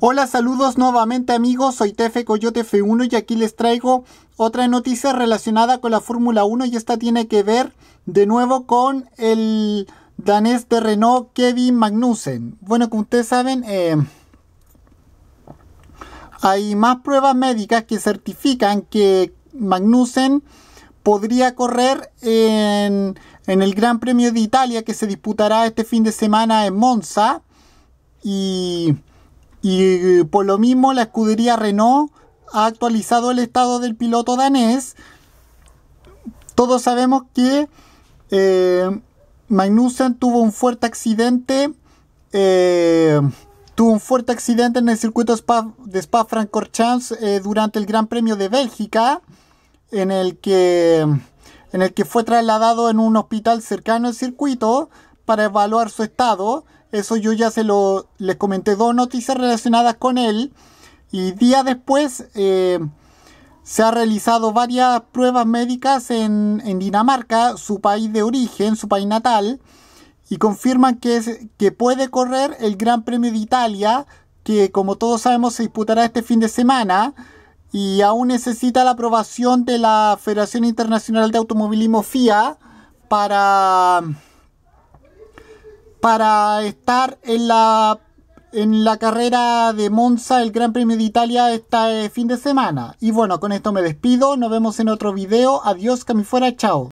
Hola, saludos nuevamente amigos, soy Tefe Coyote F1 y aquí les traigo otra noticia relacionada con la Fórmula 1 y esta tiene que ver de nuevo con el danés de Renault Kevin Magnussen. Bueno, como ustedes saben, eh, hay más pruebas médicas que certifican que Magnussen podría correr en, en, el Gran Premio de Italia que se disputará este fin de semana en Monza. Y y eh, por lo mismo la escudería Renault ha actualizado el estado del piloto danés. Todos sabemos que eh, Magnussen tuvo un fuerte accidente. Eh, tuvo un fuerte accidente en el circuito de Spa-Francorchamps durante el Gran Premio de Bélgica, en el que en el que fue trasladado en un hospital cercano al circuito para evaluar su estado. Eso yo ya se lo les comenté dos noticias relacionadas con él. Y día después eh, se han realizado varias pruebas médicas en, Dinamarca, su país de origen, su país natal, y confirman que, que puede correr el Gran Premio de Italia, que como todos sabemos se disputará este fin de semana y aún necesita la aprobación de la Federación Internacional de Automovilismo FIA para para estar en la, en la carrera de Monza, el Gran Premio de Italia, este fin de semana. Y bueno, con esto me despido, nos vemos en otro video, adiós, que fuera, chao.